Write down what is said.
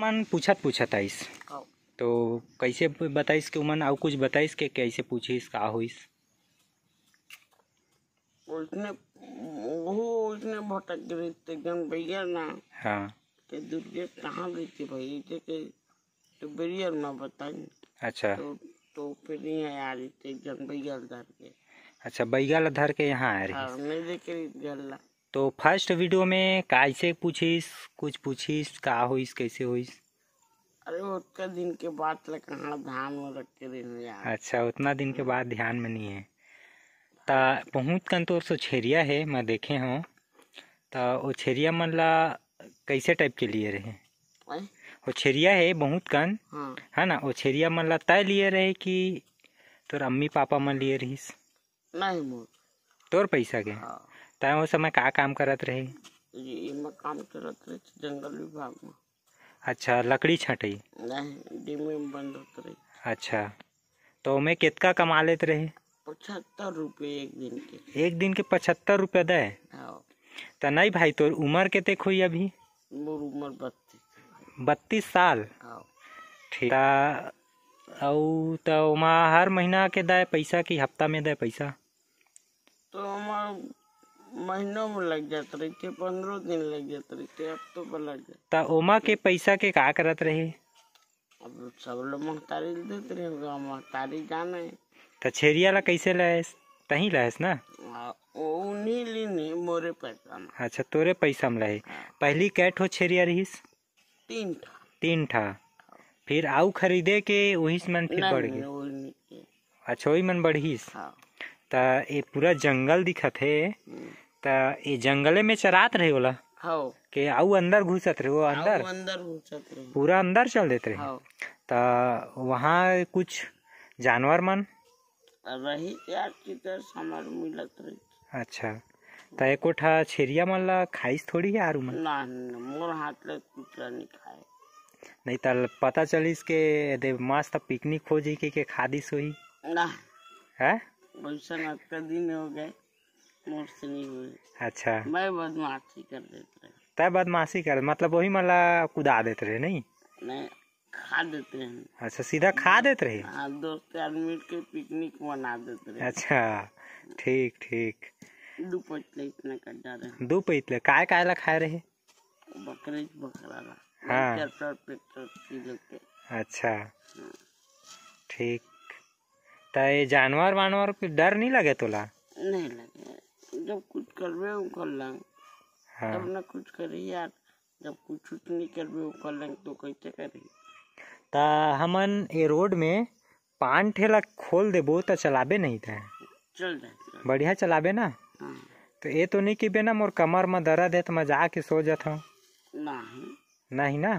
मन पूछत पूछत आइस हाँ। तो कैसे बताइस के उमन और कुछ बताइस के कैसे पूछिस का होइस उसने वो उसने भटक गई थे जन भैया ना हाँ के तो दुर्गे कहाँ गई थी भाई थे के तो बिरियर तो ना बताई अच्छा तो तो फिर यहाँ आ रही थे जन भैया धर के अच्छा भैया धर के यहाँ आ रही हाँ मैं देख रही गल्ला तो फर्स्ट वीडियो में कैसे पूछिस कुछ पूछिस का हुईस कैसे हुईस अरे उतना दिन के बाद ध्यान में रख के यार अच्छा उतना दिन के हम्म। बाद ध्यान में नहीं है तो बहुत कन तो सो छेरिया है मैं देखे हूँ तो वो छेरिया मन ला कैसे टाइप के लिए रहे वो छेरिया है बहुत कन है हाँ। हाँ ना वो छेरिया मन ला तय लिए रहे कि तोर अम्मी पापा मन लिए रहीस नहीं तोर पैसा के हाँ। तव्हां ओ समय का काम करत रही एमा काम करत रहे जंगल विभाग में अच्छा लकड़ी छाटई नहीं डीम बंद होत रहे अच्छा तो मैं कितना कमा लेते रहे पचहत्तर रुपये एक दिन के एक दिन के पचहत्तर रुपये दे तो नहीं भाई तो उम्र कितने हुई अभी मोर उम्र बत्तीस बत्तीस साल हाँ। ठीक और तो हर महीना के दे पैसा कि हफ्ता में दे पैसा तो हमार महीनों में लग जाते रही के पंद्रह दिन लग जाते रही के अब तो लग जाए तो ओमा के पैसा के का करत रहे अब सब लोग महतारी देते रहे महतारी जाने तो छेरिया ला कैसे लाएस तही लाएस ना उन्हीं लीनी मोरे पैसा में अच्छा तोरे पैसा में लहे हाँ। पहली कैट हो छेरिया रहीस तीन था तीन था फिर आऊ खरीदे के वही मन फिर बढ़ गए अच्छा वही मन बढ़ीस हाँ। ता ये पूरा जंगल दिखत है त ए जंगले में चरात रहे होला हाँ। के आऊ अंदर घुसत रहे वो अंदर अंदर घुसत रहे पूरा अंदर चल देते रहे हाँ। त वहाँ कुछ जानवर मन रही यार किधर समर मिलत रही अच्छा तो एक उठा छेरिया मन ला खाइस थोड़ी है आरू मन ना मोर हाथ ले कुछ नहीं खाए नहीं तल पता चलिस के दे मस्त पिकनिक हो जी के, के खादी सोई ना है वैसा दिन हो गए अच्छा मैं बदमाशी कर देते रहे बदमाशी कर मतलब वही मतलब कुदा देते रहे नहीं नहीं खा देते हैं अच्छा सीधा खा देते रहे हाँ, दोस्त के पिकनिक मना देते रहे अच्छा ठीक ठीक दो पैतले रहे दो पैतले काय काय ला खाए रहे बकरे बकरा ला हाँ तो अच्छा हाँ। ठीक तो ये जानवर वानवर डर नहीं लगे तोला नहीं लगे जब कुछ कर रहे हो कर लेंगे हाँ। तब ना कुछ करी यार जब कुछ नहीं कर रहे हो कर लेंगे तो कैसे करी ता हमन ये रोड में पान ठेला खोल देबो तो चलाबे नहीं था चल जाए बढ़िया चलाबे ना हाँ। तो ये तो नहीं कि बेना मोर कमर में दर्द है तो मैं जाके सो जाता हूँ नहीं नहीं ना